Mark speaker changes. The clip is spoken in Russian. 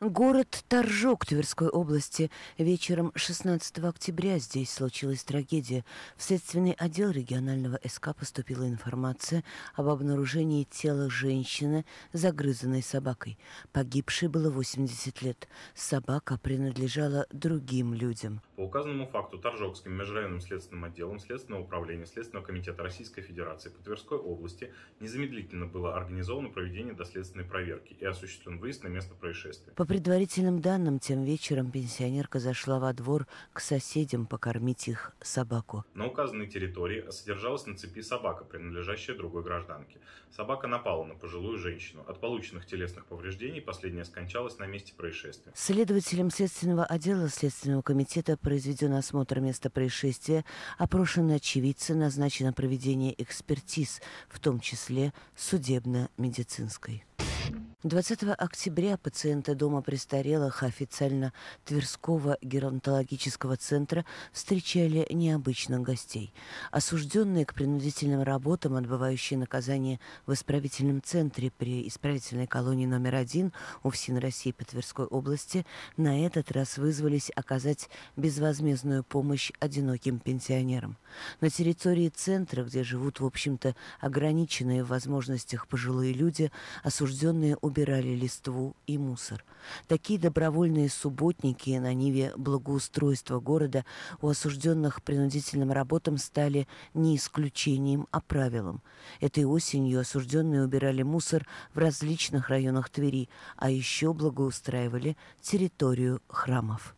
Speaker 1: Город Торжок Тверской области. Вечером 16 октября здесь случилась трагедия. В следственный отдел регионального СК поступила информация об обнаружении тела женщины, загрызанной собакой. Погибшей было 80 лет. Собака принадлежала другим людям.
Speaker 2: По указанному факту Торжокским межрайонным следственным отделом Следственного управления Следственного комитета Российской Федерации по Тверской области незамедлительно было организовано проведение доследственной проверки и осуществлен выезд на место происшествия
Speaker 1: предварительным данным, тем вечером пенсионерка зашла во двор к соседям покормить их собаку.
Speaker 2: На указанной территории содержалась на цепи собака, принадлежащая другой гражданке. Собака напала на пожилую женщину. От полученных телесных повреждений последняя скончалась на месте происшествия.
Speaker 1: Следователем следственного отдела Следственного комитета произведен осмотр места происшествия, опрошены очевидцы, назначено проведение экспертиз, в том числе судебно-медицинской. 20 октября пациенты дома престарелых официально Тверского геронтологического центра встречали необычных гостей. Осужденные к принудительным работам, отбывающие наказание в исправительном центре при исправительной колонии номер один УФСИН России по Тверской области, на этот раз вызвались оказать безвозмездную помощь одиноким пенсионерам. На территории центра, где живут, в общем-то, ограниченные в возможностях пожилые люди, осужденные убирали листву и мусор. Такие добровольные субботники на ниве благоустройства города у осужденных принудительным работам стали не исключением, а правилом. Этой осенью осужденные убирали мусор в различных районах Твери, а еще благоустраивали территорию храмов.